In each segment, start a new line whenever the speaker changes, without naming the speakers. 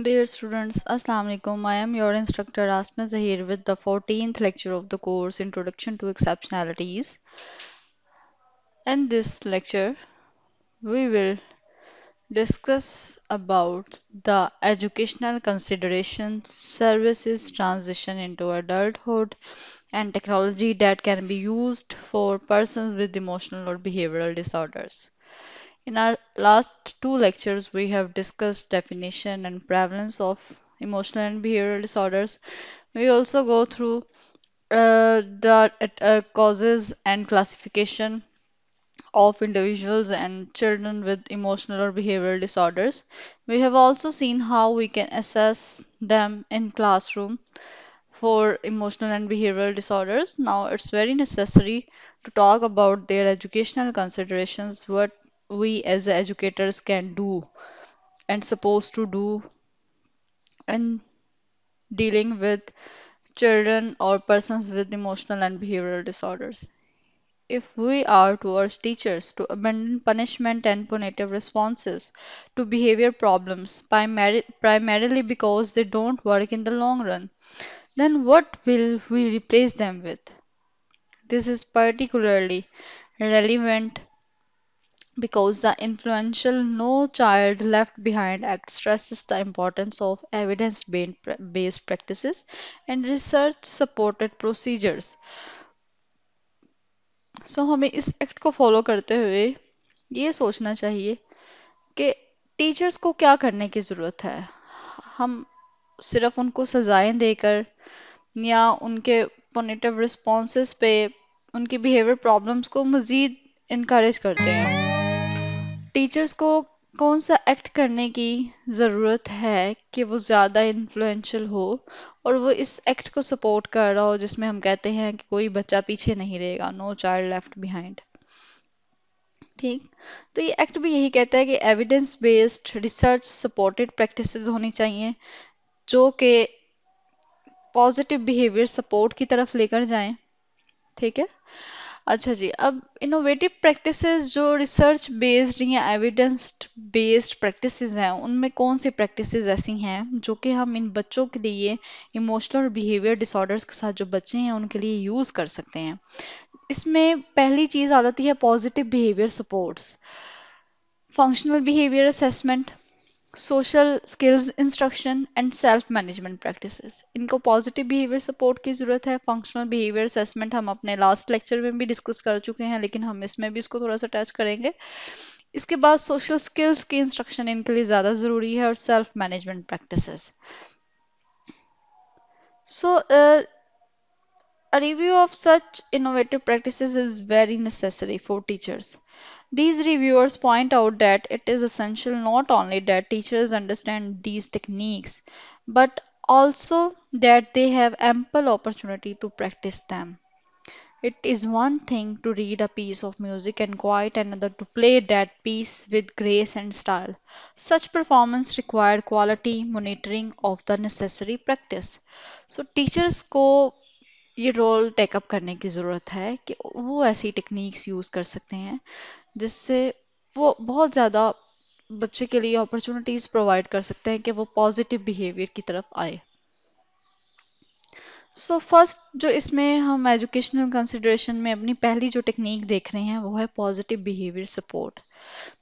Dear students, Assalamu alaikum. I am your instructor Asma Zahir with the 14th lecture of the course Introduction to Exceptionalities. In this lecture, we will discuss about the educational considerations, services, transition into adulthood, and technology that can be used for persons with emotional or behavioral disorders. In our last two lectures, we have discussed definition and prevalence of emotional and behavioral disorders. We also go through uh, the uh, causes and classification of individuals and children with emotional or behavioral disorders. We have also seen how we can assess them in classroom for emotional and behavioral disorders. Now it's very necessary to talk about their educational considerations, what we as educators can do and supposed to do in dealing with children or persons with emotional and behavioral disorders. If we are towards teachers to abandon punishment and punitive responses to behavior problems primar primarily because they don't work in the long run, then what will we replace them with? This is particularly relevant because the influential No Child Left Behind Act stresses the importance of evidence based practices and research supported procedures. So so, हमें इस act को follow करते हुए ये सोचना चाहिए कि teachers को क्या करने की ज़रूरत है हम सिर्फ उनको सजाएं देकर या उनके पॉनिटिव रिस्पॉन्स पे उनकी बिहेवियर प्रॉब्लम्स को मज़ीद इनक्रेज करते हैं टीचर्स को कौन सा एक्ट करने की ज़रूरत है कि वो ज़्यादा इन्फ्लुएंशियल हो और वो इस एक्ट को सपोर्ट कर रहा हो जिसमें हम कहते हैं कि कोई बच्चा पीछे नहीं रहेगा नो चाइल्ड लेफ्ट बिहाइंड ठीक तो ये एक्ट भी यही कहता है कि evidence based research supported practice होनी चाहिए जो कि पॉजिटिव बिहेवियर सपोर्ट की तरफ लेकर जाएं ठीक है अच्छा जी अब इनोवेटिव प्रैक्टिसेस जो रिसर्च बेस्ड या एविडेंस बेस्ड प्रैक्टिसेस हैं उनमें कौन सी प्रैक्टिसेस ऐसी हैं जो कि हम इन बच्चों के लिए इमोशनल और बिहेवियर डिसऑर्डर्स के साथ जो बच्चे हैं उनके लिए यूज़ कर सकते हैं इसमें पहली चीज़ आ जाती है positive behaviour supports functional behaviour assessment social skills instruction and self management practices इनको पॉजिटिव बिहेवियर सपोर्ट की ज़रूरत है फंक्शनल बिहेवियर असेसमेंट हम अपने लास्ट लेक्चर में भी डिस्कस कर चुके हैं लेकिन हम इसमें भी इसको थोड़ा सा टच करेंगे इसके बाद सोशल स्किल्स की इंस्ट्रक्शन इनके लिए ज़्यादा ज़रूरी है और self management practice so A review of such innovative practices is very necessary for These reviewers point out that it is essential not only that teachers understand these techniques, but also that they have ample opportunity to practice them. It is one thing to read a piece of music and quite another to play that piece with grace and style. Such performance required quality monitoring of the necessary practice. So teachers go ये role take up करने की ज़रूरत है कि वो ऐसी techniques use कर सकते हैं जिससे वो बहुत ज़्यादा बच्चे के लिए अपॉर्चुनिटीज़ प्रोवाइड कर सकते हैं कि वो पॉजिटिव बिहेवियर की तरफ आए सो so, फर्स्ट जो इसमें हम एजुकेशनल कंसिड्रेशन में अपनी पहली जो टेक्निक देख रहे हैं वो है positive behaviour support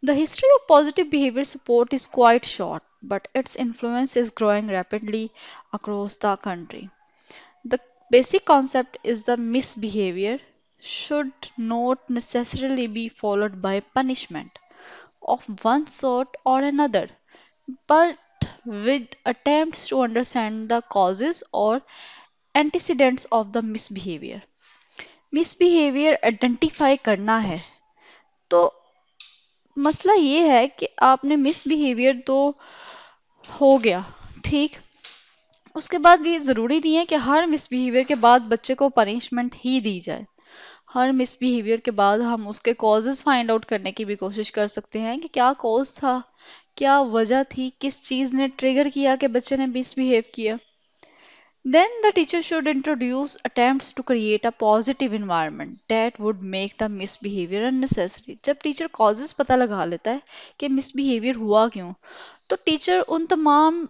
the history of positive behaviour support is quite short but its influence is growing rapidly across the country basic concept is the misbehavior should not necessarily be followed by punishment of one sort or another, but with attempts to understand the causes or antecedents of the misbehavior. Misbehaviour identify करना है तो मसला ये है कि आपने misbehaviour तो हो गया ठीक उसके बाद ये ज़रूरी नहीं है कि हर मिसबिहेवियर के बाद बच्चे को पनिशमेंट ही दी जाए हर मिसबिहेवियर के बाद हम उसके कॉजेज फाइंड आउट करने की भी कोशिश कर सकते हैं कि क्या कॉज था क्या वजह थी किस चीज़ ने ट्रिगर किया कि बच्चे ने मिसबिहेव किया then the teacher should introduce attempts to create a positive environment that would make the misbehaviour unnecessary जब टीचर कॉजेज पता लगा लेता है कि मिसबिहेवियर हुआ क्यों तो टीचर उन तमाम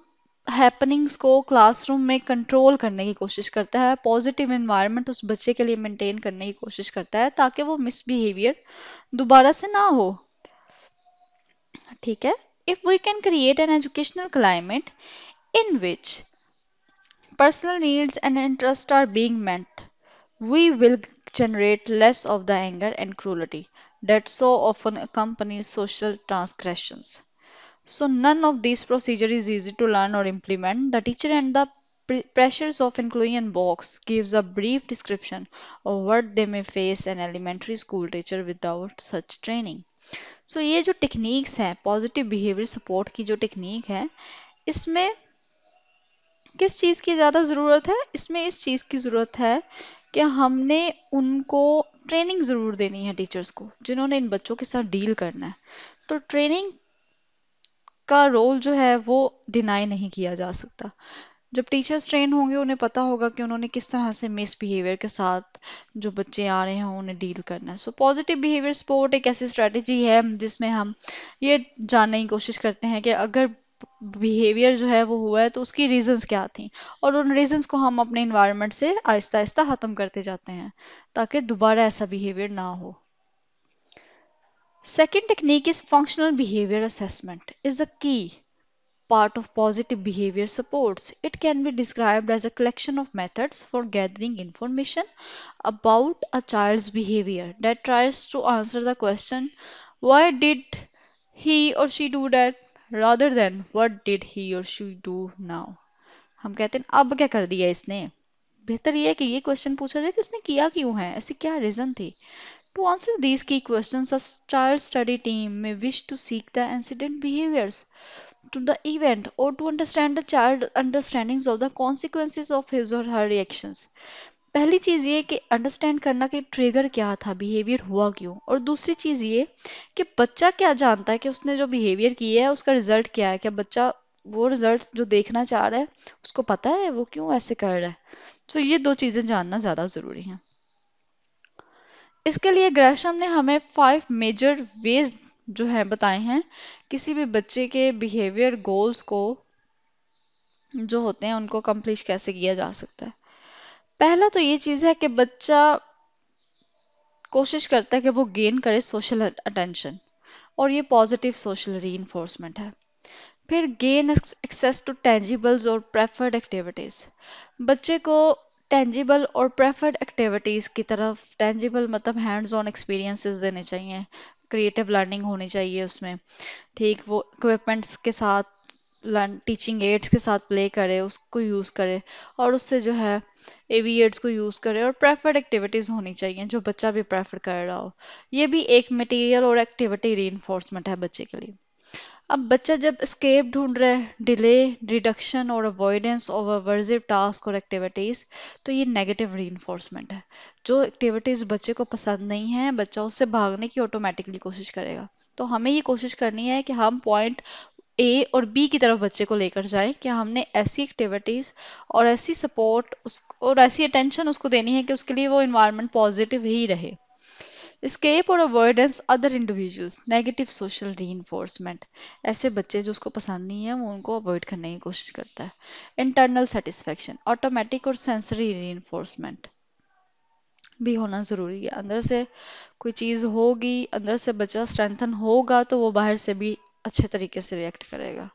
हैपनिंग्स को क्लासरूम में कंट्रोल करने की कोशिश करता है पॉजिटिव इन्वायरमेंट उस बच्चे के लिए मेंटेन करने की कोशिश करता है ताकि वो मिसबिहेवियर दोबारा से ना हो ठीक है if we can create an educational climate in which personal needs and interest are being met we will generate less of the anger and cruelty that so often company social transgressions So none of these procedure is easy to learn or implement. The teacher and the pressures of inclusion box gives a brief description of what they may face an elementary school teacher without such training. so, ye jo techniques hai positive behavior support ki jo technique hai isme किस चीज़ की ज़्यादा ज़रूरत है इसमें इस चीज़ की ज़रूरत है कि हमने उनको ट्रेनिंग ज़रूर देनी है टीचर्स को जिन्होंने इन बच्चों के साथ डील करना है तो ट्रेनिंग का रोल जो है वो डिनाई नहीं किया जा सकता जब टीचर्स ट्रेन होंगे उन्हें पता होगा कि उन्होंने किस तरह से मिस बिहेवियर के साथ जो बच्चे आ रहे हैं उन्हें डील करना है सो पॉजिटिव बिहेवियर सपोर्ट एक ऐसी स्ट्रेटजी है जिसमें हम ये जानने की कोशिश करते हैं कि अगर बिहेवियर जो है वो हुआ है तो उसकी रीजंस क्या थी और उन रीजंस को हम अपने इन्वायरमेंट से आहिस्ता आहिस्ता ख़त्म करते जाते हैं ताकि दोबारा ऐसा बिहेवियर ना हो Second technique is functional behavior assessment is a key part of positive behavior supports. It can be described as a collection of methods for gathering information about a child's behavior that tries to answer the question why did he or she do that rather than what did he or she do now. हम कहते हैं अब क्या कर दिया इसने बेहतर यह है कि ये क्वेश्चन पूछा जाए कि इसने किया क्यों है ऐसे क्या रीज़न थी To answer these key questions, a child study team may wish to seek the incident behaviors to the event or to understand the child understandings of the consequences of his or her reactions. पहली चीज़ ये कि understand करना कि trigger क्या था behaviour हुआ क्यों और दूसरी चीज़ ये कि बच्चा क्या जानता है कि उसने जो बिहेवियर किया है उसका रिजल्ट क्या है क्या बच्चा वो रिजल्ट जो देखना चाह रहा है उसको पता है वो क्यों ऐसे कर रहा है सो so, ये दो चीज़ें जानना ज़्यादा ज़रूरी है इसके लिए ग्रैशम ने हमें फाइव मेजर वेज जो है बताए हैं किसी भी बच्चे के बिहेवियर गोल्स को जो होते हैं उनको कम्प्लीट कैसे किया जा सकता है पहला तो ये चीज़ है कि बच्चा कोशिश करता है कि वो गेन करे सोशल अटेंशन और ये पॉजिटिव सोशल री है फिर गेन एक्सेस टू टेंजिबल्स और प्रेफर्ड एक्टिविटीज़ बच्चे को टेंजिबल और प्रेफर्ड एक्टिविटीज़ की तरफ टेंजिबल मतलब हैंड्स ऑन एक्सपीरियंसेस देने चाहिए क्रिएटिव लर्निंग होनी चाहिए उसमें ठीक वो इक्विपमेंट्स के साथ लर्न टीचिंग एड्स के साथ प्ले करे उसको यूज़ करे और उससे जो है ए वी एड्स को यूज़ करे और प्रेफर्ड एक्टिविटीज़ होनी चाहिए जो बच्चा भी प्रेफर कर रहा हो ये भी एक मटेरियल और एक्टिविटी री है बच्चे के लिए अब बच्चा जब स्केप ढूंढ रहा है डिले रिडक्शन और अवॉइडेंस ऑफ वर्जिव टास्क और एक्टिविटीज़ तो ये नेगेटिव री है जो एक्टिविटीज़ बच्चे को पसंद नहीं है बच्चा उससे भागने की ऑटोमेटिकली कोशिश करेगा तो हमें ये कोशिश करनी है कि हम पॉइंट ए और बी की तरफ बच्चे को लेकर जाएं कि हमने ऐसी एक्टिविटीज़ और ऐसी सपोर्ट उस और ऐसी अटेंशन उसको देनी है कि उसके लिए वो इन्वायरमेंट पॉजिटिव ही रहे escape or avoidance other individuals negative social reinforcement ऐसे बच्चे जो उसको पसंद नहीं है वो उनको अवॉइड करने की कोशिश करता है इंटरनल सेटिस्फेक्शन ऑटोमेटिक और सेंसरी reinforcement भी होना ज़रूरी है अंदर से कोई चीज़ होगी अंदर से बच्चा स्ट्रेंथन होगा तो वो बाहर से भी अच्छे तरीके से रिएक्ट करेगा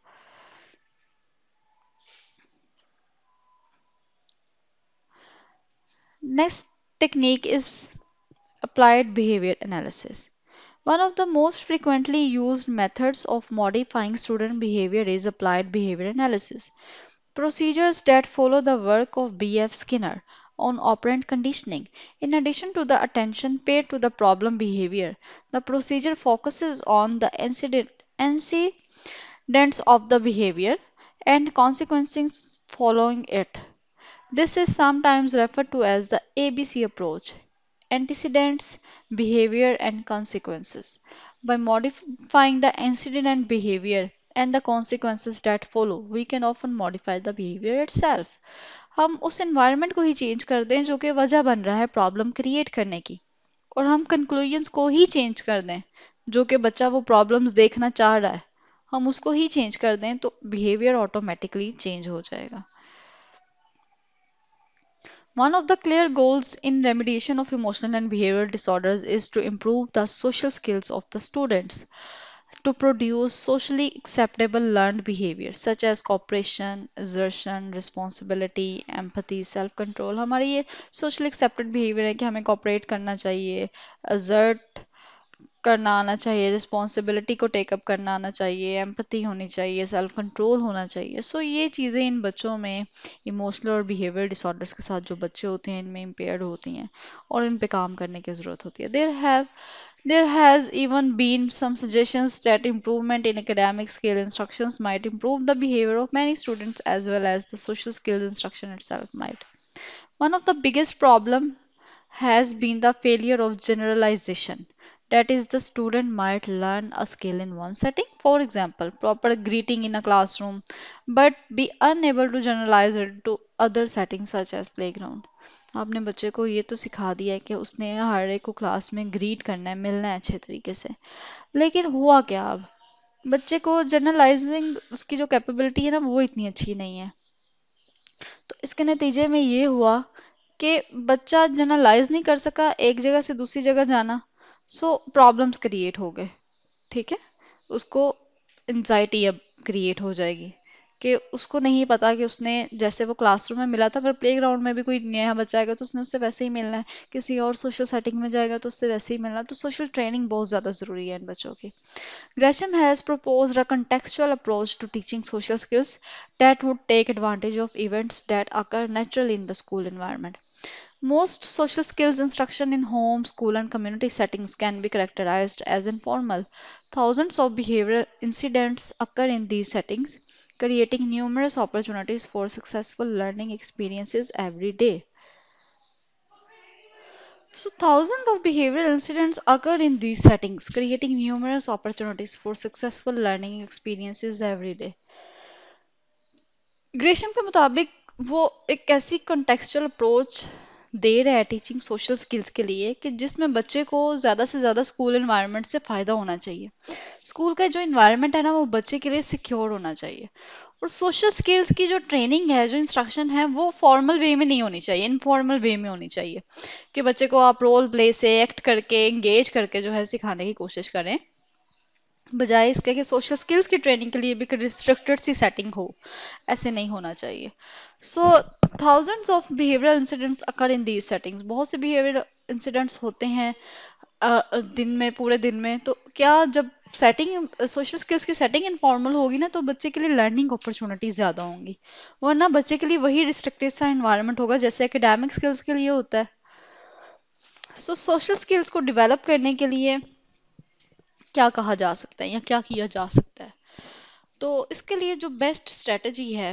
next technique is Applied Behavior Analysis One of the most frequently used methods of modifying student behavior is applied behavior analysis. Procedures that follow the work of B.F. Skinner on operant conditioning. In addition to the attention paid to the problem behavior, the procedure focuses on the incidents of the behavior and consequences following it. This is sometimes referred to as the ABC approach. antecedents, behavior, and consequences. By modifying the incident and behavior and the consequences that follow, we can often modify the behavior itself. हम उस environment को ही change कर दें जो कि वजह बन रहा है प्रॉब्लम क्रिएट करने की और हम कंक्लूजन्स को ही चेंज कर दें जो कि बच्चा वो प्रॉब्लम्स देखना चाह रहा है हम उसको ही चेंज कर दें तो बिहेवियर ऑटोमेटिकली चेंज हो जाएगा One of the clear goals in remediation of emotional and behavioral disorders is to improve the social skills of the students to produce socially acceptable learned behavior such as cooperation, exertion, responsibility, empathy, self control हमारे ये socially accepted behavior है कि हमें cooperate करना चाहिए assert करना आना चाहिए रिस्पॉन्सिबिलिटी को टेकअप करना आना चाहिए एम्पति होनी चाहिए सेल्फ कंट्रोल होना चाहिए सो so, ये चीज़ें इन बच्चों में इमोशनल और बिहेवियर डिसऑर्डर्स के साथ जो बच्चे होते हैं इनमें इम्पेयर होती हैं और इन पर काम करने की ज़रूरत होती है there have there has even been some suggestions that improvement in academic skill instruction might improve the behaviour of many students as well as the social skills instruction itself might one of the biggest problem has been the failure of generalisation that is the student might learn a skill in one setting for example proper greeting in a classroom but be unable to generalize it to other settings such as playground आपने बच्चे को ये तो सिखा दिया है कि उसने हर एक को क्लास में ग्रीट करना है मिलना है अच्छे तरीके से लेकिन हुआ क्या अब बच्चे को जनरलाइजिंग उसकी जो कैपेबिलिटी है ना वो इतनी अच्छी नहीं है तो इसके नतीजे में ये हुआ कि बच्चा जनरलाइज नहीं कर सका एक जगह से दूसरी जगह जाना सो प्रॉब्लम्स क्रिएट हो गए ठीक है उसको एनजाइटी अब क्रिएट हो जाएगी कि उसको नहीं पता कि उसने जैसे वो क्लासरूम में मिला था अगर प्लेग्राउंड में भी कोई नया बच्चा आएगा तो उसने उससे वैसे ही मिलना है किसी और सोशल सेटिंग में जाएगा तो उससे वैसे ही मिलना है तो सोशल ट्रेनिंग बहुत ज़्यादा ज़रूरी है इन बच्चों की Gresham has propose a contextual approach to teaching social skills that would take advantage of events that occur natural in the school environment Most social skills instruction in home, school, and community settings can be characterized as informal. Thousands of behavioral incidents occur in these settings, creating numerous opportunities for successful learning experiences every day. So, thousands of behavioral incidents occur in these settings, creating numerous opportunities for successful learning experiences every day. Gresham के मुताबिक वो एक ऐसी contextual approach दे रहा है teaching social skills के लिए कि जिसमें बच्चे को ज़्यादा से ज़्यादा स्कूल इन्वायरमेंट से फ़ायदा होना चाहिए स्कूल का जो इन्वायरमेंट है ना वो बच्चे के लिए सिक्योर होना चाहिए और सोशल स्किल्स की जो ट्रेनिंग है जो इंस्ट्रक्शन है वो फॉर्मल वे में नहीं होनी चाहिए इनफॉर्मल वे में होनी चाहिए कि बच्चे को आप रोल प्ले से एक्ट करके एंगेज करके जो है सिखाने की कोशिश करें बजाय इसके कि सोशल स्किल्स की ट्रेनिंग के लिए भी रिस्ट्रिक्टेड सी सेटिंग हो ऐसे नहीं होना चाहिए so thousands of behavioural incidents occur in these settings बहुत से बिहेवियर इंसिडेंट्स होते हैं दिन में पूरे दिन में तो क्या जब सेटिंग सोशल स्किल्स की सेटिंग इनफॉर्मल होगी ना तो बच्चे के लिए लर्निंग अपॉर्चुनिटीज ज़्यादा होंगी वरना बच्चे के लिए वही रिस्ट्रिक्टेड सा इन्वायरमेंट होगा जैसे एकेडमिक स्किल्स के लिए होता है सो सोशल स्किल्स को डेवलप करने के लिए क्या कहा जा सकता है या क्या किया जा सकता है तो इसके लिए जो बेस्ट स्ट्रेटजी है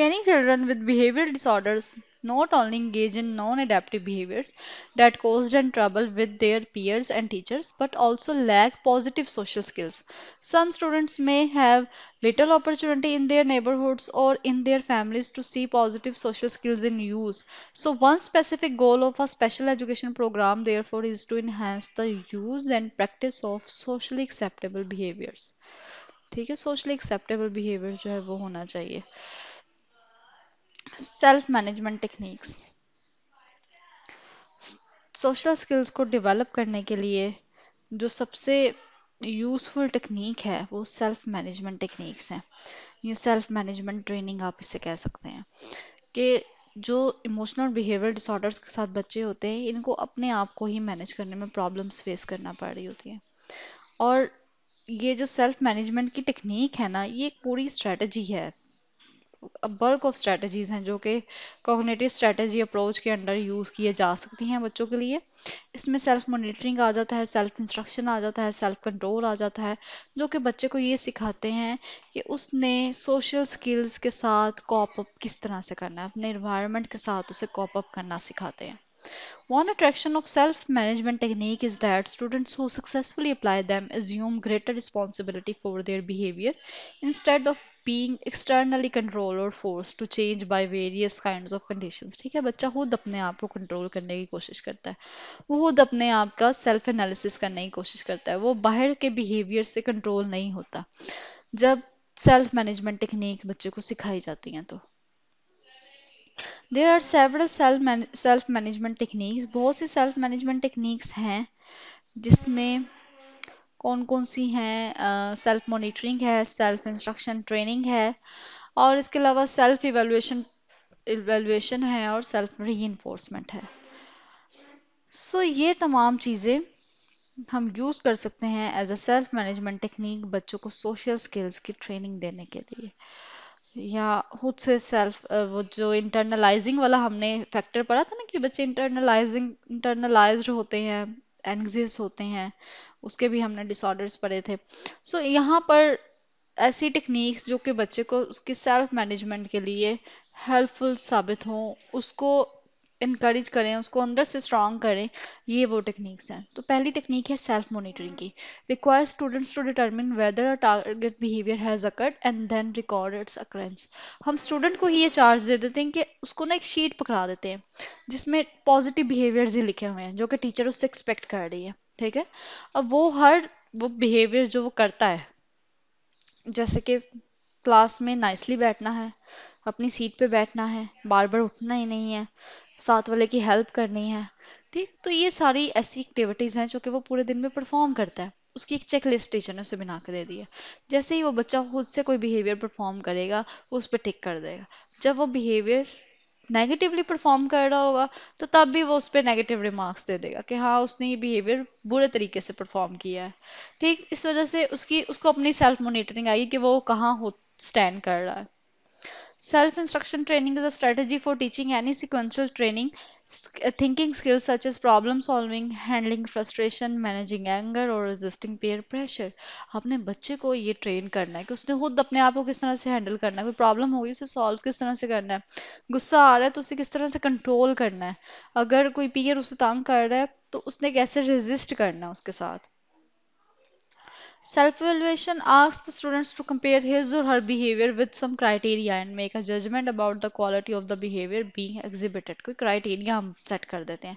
many children with behaviour disorders not only engage in non-adaptive behaviors that cause them trouble with their peers and teachers but also lack positive social skills. Some students may have little opportunity in their neighborhoods or in their families to see positive social skills in use. So one specific goal of a special education program therefore is to enhance the use and practice of socially acceptable behaviors. Okay, socially acceptable behaviors, behaviour जो है वो होना self management techniques social skills को develop करने के लिए जो सबसे यूज़फुल टेक्निक है वो सेल्फ मैनेजमेंट टेक्निक्स हैं ये सेल्फ मैनेजमेंट ट्रेनिंग आप इसे कह सकते हैं कि जो इमोशनल बिहेवियर डिसऑर्डर्स के साथ बच्चे होते हैं इनको अपने आप को ही मैनेज करने में प्रॉब्लम्स फेस करना पड़ रही होती है और ये जो सेल्फ मैनेजमेंट की टेक्निक है ना ये एक पूरी स्ट्रेटजी है बल्क ऑफ स्ट्रेटजीज हैं जो कि कॉग्नेटिव स्ट्रेटजी अप्रोच के अंडर यूज़ किए जा सकती हैं बच्चों के लिए इसमें सेल्फ मॉनिटरिंग आ जाता है सेल्फ इंस्ट्रक्शन आ जाता है सेल्फ कंट्रोल आ जाता है जो कि बच्चे को ये सिखाते हैं कि उसने सोशल स्किल्स के साथ कॉप अप किस तरह से करना है अपने इन्वायरमेंट के साथ उसे कॉप अप करना सिखाते हैं One attraction of self-management technique is that students who successfully apply them assume greater responsibility for their behavior instead of being externally controlled or forced to change by various kinds of conditions ठीक है बच्चा खुद अपने आप को control करने की कोशिश करता है वो खुद अपने आप का सेल्फ एनालिसिस करने की कोशिश करता है वो बाहर के बिहेवियर से कंट्रोल नहीं होता जब सेल्फ मैनेजमेंट टेक्निक बच्चे को सिखाई जाती हैं तो there are several self management techniques बहुत सी सेल्फ मैनेजमेंट टेक्निक्स हैं जिसमें कौन कौन सी हैं सेल्फ मॉनिटरिंग है सेल्फ इंस्ट्रक्शन ट्रेनिंग है और इसके अलावा सेल्फ इवेलुएशन इवेलुएशन है और सेल्फ री है सो so, ये तमाम चीज़ें हम यूज़ कर सकते हैं as a self management technique बच्चों को सोशल स्किल्स की ट्रेनिंग देने के लिए या खुद से सेल्फ वो जो इंटरनलाइजिंग वाला हमने फैक्टर पढ़ा था ना कि बच्चे इंटरनलाइजिंग इंटरनलाइज होते हैं एनग्जियस होते हैं उसके भी हमने डिसऑर्डर्स पढ़े थे सो so, यहाँ पर ऐसी टेक्निक्स जो कि बच्चे को उसकी सेल्फ मैनेजमेंट के लिए हेल्पफुल साबित हों उसको इनक्रेज करें उसको अंदर से स्ट्रांग करें ये वो टेक्निक्स हैं तो पहली टेक्निक है सेल्फ मॉनिटरिंग की require students to determine whether a target behaviour has occurred and then record its occurrence हम स्टूडेंट को ही ये चार्ज दे देते हैं कि उसको ना एक शीट पकड़ा देते हैं जिसमें पॉजिटिव बिहेवियर्स ही लिखे हुए हैं जो कि टीचर उससे एक्सपेक्ट कर रही है ठीक है अब वो हर वो बिहेवियर जो वो करता है जैसे कि क्लास में नाइसली बैठना है अपनी सीट पे बैठना है बार बार उठना ही नहीं है साथ वाले की हेल्प करनी है ठीक तो ये सारी ऐसी एक्टिविटीज़ हैं जो कि वो पूरे दिन में परफॉर्म करता है उसकी एक चेक लिस्ट टीचर ने उसे बना के दे दी है जैसे ही वो बच्चा खुद से कोई बिहेवियर परफॉर्म करेगा वो उस पर टिक कर देगा जब वो बिहेवियर नेगेटिवली परफॉर्म कर रहा होगा तो तब भी वो उस पर नेगेटिव रिमार्क्स दे देगा कि हाँ उसने ये बिहेवियर बुरे तरीके से परफॉर्म किया है ठीक इस वजह से उसकी उसको अपनी सेल्फ मोनिटरिंग आएगी कि वो कहाँ हो स्टैंड कर रहा है self instruction training is a strategy for teaching any sequential training Uh, thinking skills such as problem solving handling frustration managing anger और resisting पेयर प्रेशर अपने बच्चे को ये ट्रेन करना है कि उसने खुद अपने आप को किस तरह से हैंडल करना है कोई प्रॉब्लम होगी उसे सॉल्व किस तरह से करना है गुस्सा आ रहा है तो उसे किस तरह से कंट्रोल करना है अगर कोई पीयर उसे तंग कर रहा है तो उसने कैसे रेजिस्ट करना है उसके साथ Self-evaluation asks the students to compare his or her behavior with some criteria and make a judgment about the quality of the behavior being exhibited. koi criteria hum set कर देते हैं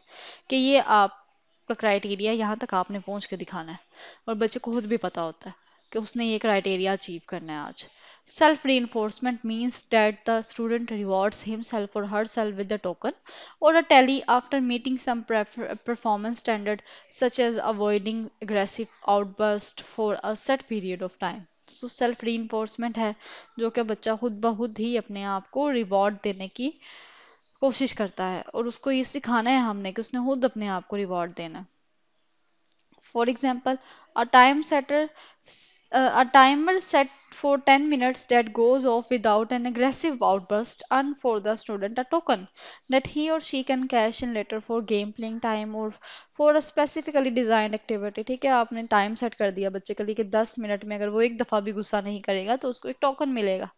कि ये आपका criteria yahan tak aapne pahunch ke dikhana hai aur बच्चे ko khud bhi pata hota hai ki usne ye criteria achieve karna hai aaj Self reinforcement means that the student rewards himself or herself with a token or a tally after meeting some prefer- performance standard, such as avoiding aggressive outburst for a set period of time. So self reinforcement है जो कि बच्चा खुद ब खुद ही अपने आप को रिवॉर्ड देने की कोशिश करता है और उसको ये सिखाना है हमने कि उसने खुद अपने आप को रिवॉर्ड देना है for example a time setter uh, a timer set for 10 minutes that goes off without an aggressive outburst and for the student a token that he or she can cash in later for game playing time or for a specifically designed activity ठीक है आपने time set कर दिया बच्चे के लिए कि 10 minute में अगर वो एक दफ़ा भी गुस्सा नहीं करेगा तो उसको एक टोकन मिलेगा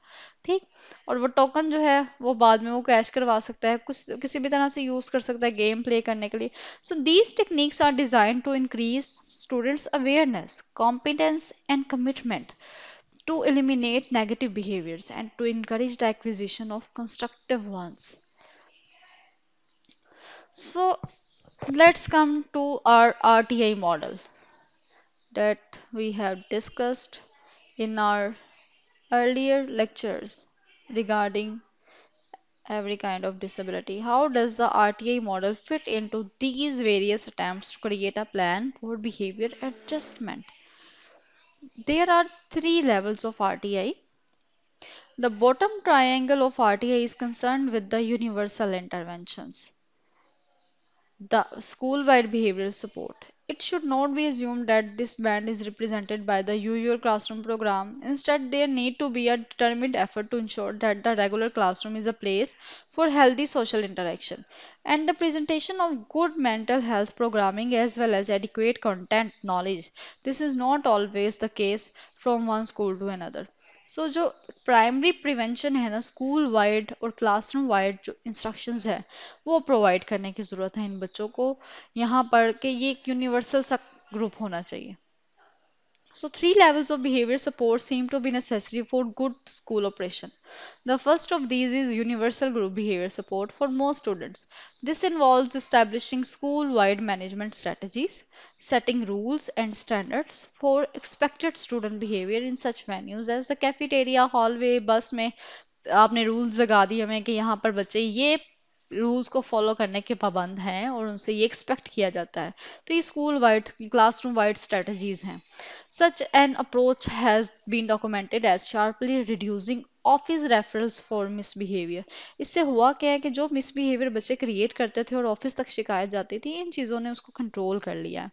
ठीक और वो टोकन जो है वो बाद में वो कैश करवा सकता है कुछ किसी भी तरह से यूज़ कर सकता है गेम प्ले करने के लिए so these techniques are designed to increase students aware awareness, competence, and commitment to eliminate negative behaviors and to encourage the acquisition of constructive ones. So let's come to our RTI model that we have discussed in our earlier lectures regarding every kind of disability. How does the RTI model fit into these various attempts to create a plan for behavior adjustment? There are three levels of RTI. The bottom triangle of RTI is concerned with the universal interventions, the school-wide behavioral support, it should not be assumed that this band is represented by the usual Classroom program. Instead, there need to be a determined effort to ensure that the regular classroom is a place for healthy social interaction. And the presentation of good mental health programming as well as adequate content knowledge. This is not always the case from one school to another. So जो primary prevention है ना school wide और classroom wide जो instructions है वो provide करने की ज़रूरत है इन बच्चों को यहाँ पर कि ये एक यूनिवर्सल सा ग्रुप होना चाहिए So three levels of behavior support seem to be necessary for good school operation. The first of these is universal group behavior support for most students. This involves establishing school-wide management strategies, setting rules and standards for expected student behavior in such venues as the cafeteria, hallway, bus में आपने rules लगा दिए हमें कि यहाँ पर बच्चे ये रूल्स को फॉलो करने के पाबंद हैं और उनसे ये एक्सपेक्ट किया जाता है तो ये school wide classroom wide strategies हैं such an approach has been documented as sharply reducing office referrals for misbehaviour इससे हुआ क्या है कि जो मिसबिहेवियर बच्चे क्रिएट करते थे और ऑफिस तक शिकायत जाती थी इन चीज़ों ने उसको कंट्रोल कर लिया है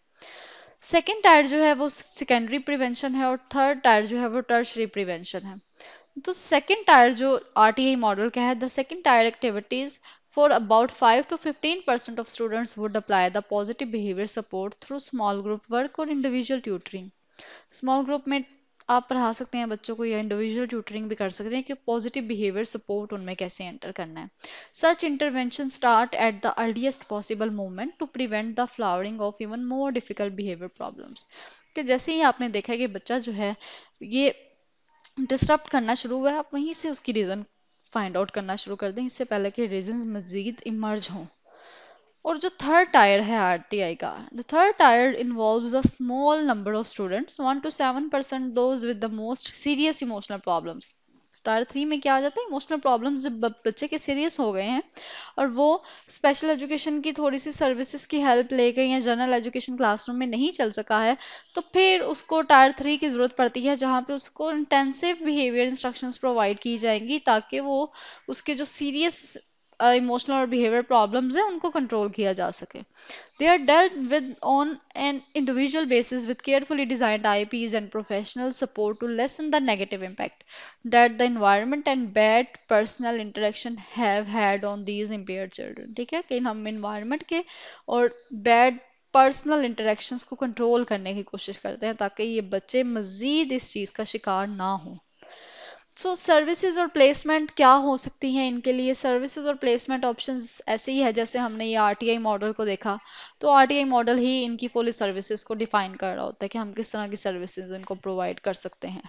सेकेंड टायर जो है वो सेकेंडरी प्रिवेंशन है और थर्ड टायर जो है वो टर्शरी प्रिवेंशन है तो सेकेंड टायर जो आर टी आई मॉडल का है the second tier activities For about 5 to 15% of students would apply the positive behavior support through small group work और individual tutoring. Small group में आप पढ़ा सकते हैं बच्चों को या इंडिविजुअल ट्यूटरिंग भी कर सकते हैं कि पॉजिटिव बिहेवियर सपोर्ट उनमें कैसे एंटर करना है such intervention start at the earliest possible moment to prevent the flowering of even more difficult behaviour problems तो जैसे ही आपने देखा कि बच्चा जो है ये डिस्टर्ब करना शुरू हुआ है आप वहीं से उसकी रीज़न फाइंड आउट करना शुरू कर दें इससे पहले कि रीजन मजीद इमर्ज हों और जो थर्ड टायर है आरटीआई का the third tier involve a small number of students one to seven percent those with the most serious emotional problems tier three में क्या आ जाता है इमोशनल प्रॉब्लम जब बच्चे के सीरियस हो गए हैं और वो स्पेशल एजुकेशन की थोड़ी सी सर्विसेज की हेल्प ले गई या जनरल एजुकेशन क्लासरूम में नहीं चल सका है तो फिर उसको टायर थ्री की ज़रूरत पड़ती है जहाँ पे उसको इंटेंसिव बिहेवियर इंस्ट्रक्शंस प्रोवाइड की जाएंगी ताकि वो उसके जो सीरियस इमोशनल uh, और बिहेवियर प्रॉब्लम्स हैं उनको कंट्रोल किया जा सके they are dealt with on an individual basis with carefully designed IEPs and professional support to lessen the negative impact that the environment and bad personal interaction have had on these impaired children ठीक है कि हम environment के और bad personal interaction को control करने की कोशिश करते हैं ताकि ये बच्चे मज़ीद इस चीज़ का शिकार ना हों सो सर्विसेज और प्लेसमेंट क्या हो सकती हैं इनके लिए सर्विसेज और प्लेसमेंट ऑप्शंस ऐसे ही है जैसे हमने ये आरटीआई मॉडल को देखा तो आरटीआई मॉडल ही इनकी फुल सर्विसेज को डिफाइन कर रहा होता है कि हम किस तरह की सर्विसेज इनको प्रोवाइड कर सकते हैं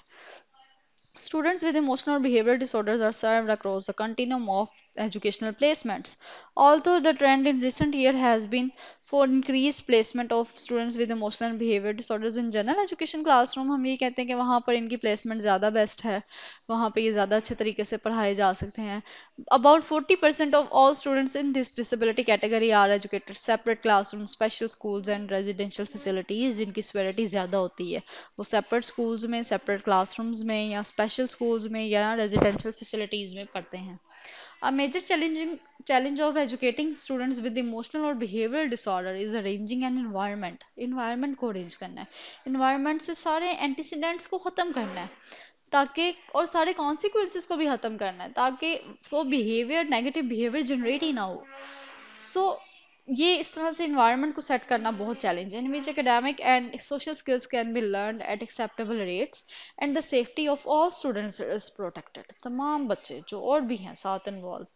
students with emotional behaviour disorders are are across the the of educational placements. Although the trend in recent year has been for increased placement of students with emotional and behavior disorders in general education classroom hum ye kehte hain ki wahan par inki placement zyada best hai wahan pe ye zyada acche tarike se padhaye ja sakte hain About 40% of all students in this disability category are educated separate classrooms, special schools and residential facilities jinki severity zyada hoti hai wo separate schools mein separate classrooms mein ya special schools mein ya residential facilities mein पढ़ते hain A major challenging challenge of educating students with emotional or behavioral disorder is arranging an environment. Environment को arrange करना है environment से सारे antecedents को ख़त्म करना है ताकि और सारे consequences को भी ख़त्म करना है ताकि वो behavior negative behavior generate ही ना हो so ये इस तरह से इन्वायरमेंट को सेट करना बहुत चैलेंज है in which academic and social skills can be learn at acceptable rates and the safety of all students is protected तमाम बच्चे जो और भी हैं साथ इन्वॉल्व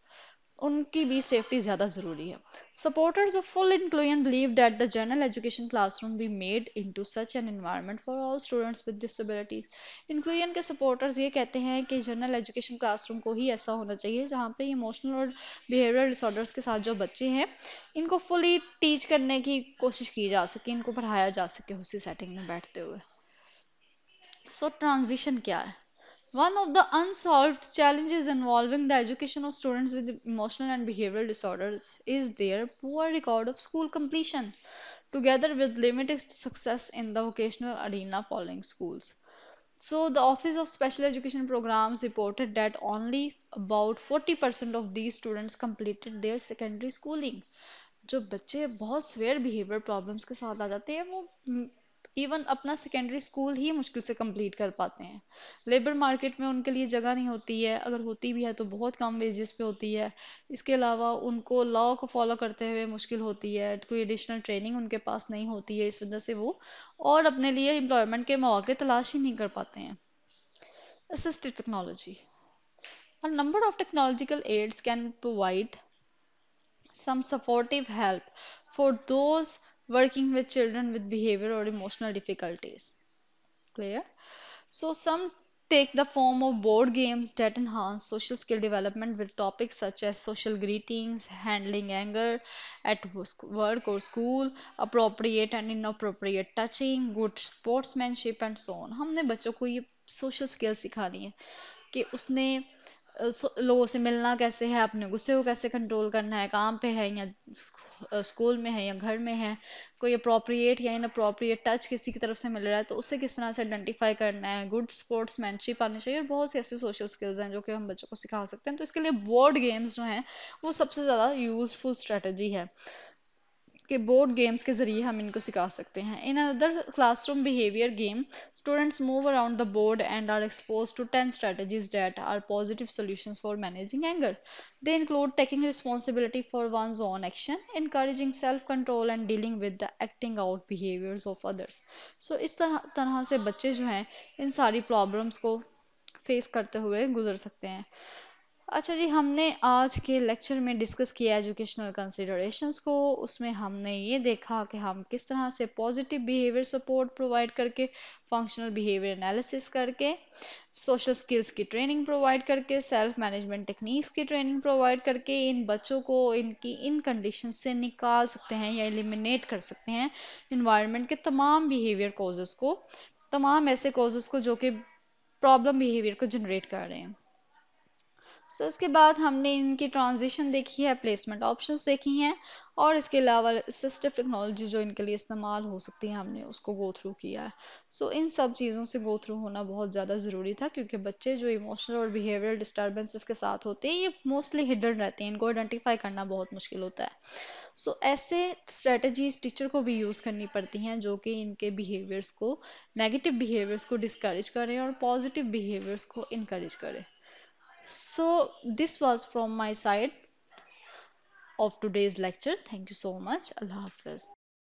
उनकी भी सेफ्टी ज़्यादा ज़रूरी है supporters of full inclusion believe that the general education classroom be made into such an environment for all students with disabilities inclusion के सपोर्टर्स ये कहते हैं कि जनरल एजुकेशन क्लासरूम को ही ऐसा होना चाहिए जहाँ पे इमोशनल और बिहेवियर डिसऑर्डर्स के साथ जो बच्चे हैं इनको फुली टीच करने की कोशिश की जा सके इनको पढ़ाया जा सके उसी सेटिंग में बैठते हुए सो so, ट्रांजिशन क्या है One of the unsolved challenges involving the education of students with emotional and behavioral disorders is their poor record of school completion, together with limited success in the vocational arena following schools. So, the Office of Special Education Programs reported that only about 40% of these students completed their secondary schooling. जो बच्चे बहुत severe behavior problems के साथ आ जाते हैं वो even अपना secondary school ही मुश्किल से कंप्लीट कर पाते हैं लेबर मार्केट में उनके लिए जगह नहीं होती है अगर होती भी है तो बहुत कम वेजेस पे होती है इसके अलावा उनको लॉ को फॉलो करते हुए मुश्किल होती है कोई एडिशनल ट्रेनिंग उनके पास नहीं होती है इस वजह से वो और अपने लिए एम्प्लॉयमेंट के मौके तलाश ही नहीं कर पाते हैं assistive technology A number of technological aids can provide some supportive help for working with children with behavior or emotional difficulties. Clear? So some take the form of board games that enhance social skill development with topics such as social greetings, handling anger at work or school, appropriate and inappropriate touching, good sportsmanship and so on. humne bachcho ko ye social skills सिखानी है कि उसने लोगों से मिलना कैसे है अपने गुस्से को कैसे कंट्रोल करना है काम पे है या स्कूल में है या घर में है कोई अप्रोप्रिएट या इन अप्रोप्रिएट टच किसी की तरफ से मिल रहा है तो उससे किस तरह से आइडेंटिफाई करना है गुड स्पोर्ट्स मैनशिप आनी चाहिए और बहुत सी ऐसी सोशल स्किल्स हैं जो कि हम बच्चों को सिखा सकते हैं तो इसके लिए बोर्ड गेम्स जो हैं वो सबसे ज़्यादा यूजफुल स्ट्रेटजी है के बोर्ड गेम्स के जरिए हम इनको सिखा सकते हैं in other classroom behaviour game students move around the board and are expose to ten strategies that are positive solution for managing anger they include taking responsibility for one own action encouraging self control and dealing with the acting out behaviours of others so इस तरह से बच्चे जो हैं इन सारी problems को face करते हुए गुजर सकते हैं अच्छा जी हमने आज के लेक्चर में डिस्कस किया एजुकेशनल कंसिडरेशंस को उसमें हमने ये देखा कि हम किस तरह से पॉजिटिव बिहेवियर सपोर्ट प्रोवाइड करके फंक्शनल बिहेवियर एनालिसिस करके सोशल स्किल्स की ट्रेनिंग प्रोवाइड करके सेल्फ मैनेजमेंट टेक्निक्स की ट्रेनिंग प्रोवाइड करके इन बच्चों को इनकी इन कंडीशन से निकाल सकते हैं या एलिमिनेट कर सकते हैं इन्वायरमेंट के तमाम बिहेवियर कोजेस को तमाम ऐसे कोजेस को जो कि प्रॉब्लम बिहेवियर को जनरेट कर रहे हैं सो so, इसके बाद हमने इनकी ट्रांजिशन देखी है प्लेसमेंट ऑप्शंस देखी हैं और इसके अलावा सिस्टम टेक्नोलॉजी जो इनके लिए इस्तेमाल हो सकती है हमने उसको गो थ्रू किया है सो so, इन सब चीज़ों से गो थ्रू होना बहुत ज़्यादा ज़रूरी था क्योंकि बच्चे जो इमोशनल और बिहेवियर डिस्टर्बेंसेस के साथ होते हैं ये मोस्टली हिडन रहते हैं इनको आइडेंटिफाई करना बहुत मुश्किल होता है सो so, ऐसे स्ट्रेटजीज टीचर को भी यूज़ करनी पड़ती हैं जो कि इनके बिहेवियर्स को नेगेटिव बिहेवियर्स को डिस्करेज करें और पॉजिटिव बिहेवियर्स को इनक्रेज करें So, this was from my side of today's lecture. Thank you so much. Allah Hafiz.